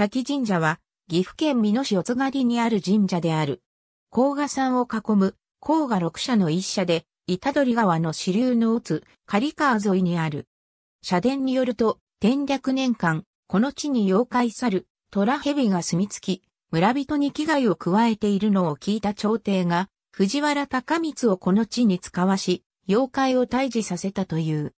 滝神社は、岐阜県美濃市四狩にある神社である。甲賀山を囲む、甲賀六社の一社で、板取川の支流の打つ、狩川沿いにある。社殿によると、天略年間、この地に妖怪猿、虎蛇が住み着き、村人に危害を加えているのを聞いた朝廷が、藤原高光をこの地に使わし、妖怪を退治させたという。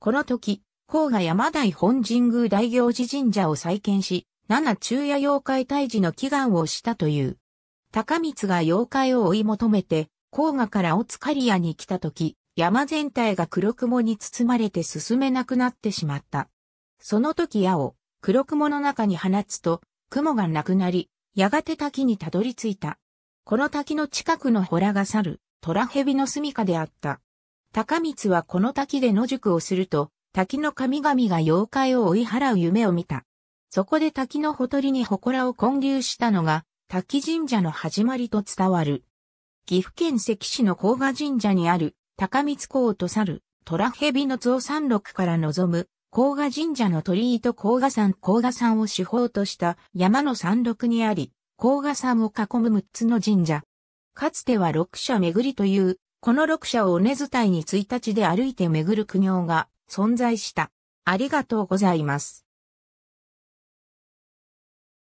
この時、甲賀山大本神宮大行寺神社を再建し、七昼夜妖怪退治の祈願をしたという。高光が妖怪を追い求めて、黄河からオツカリアに来た時、山全体が黒雲に包まれて進めなくなってしまった。その時矢を黒雲の中に放つと、雲がなくなり、やがて滝にたどり着いた。この滝の近くの洞が去る、虎蛇の住処であった。高光はこの滝で野宿をすると、滝の神々が妖怪を追い払う夢を見た。そこで滝のほとりに祠を建立したのが、滝神社の始まりと伝わる。岐阜県関市の甲賀神社にある、高光港と猿、虎蛇の津尾山麓から望む、甲賀神社の鳥居と甲賀山、甲賀山を主峰とした山の山麓にあり、甲賀山を囲む6つの神社。かつては六社巡りという、この六社を尾根伝いに1日で歩いて巡る苦行が存在した。ありがとうございます。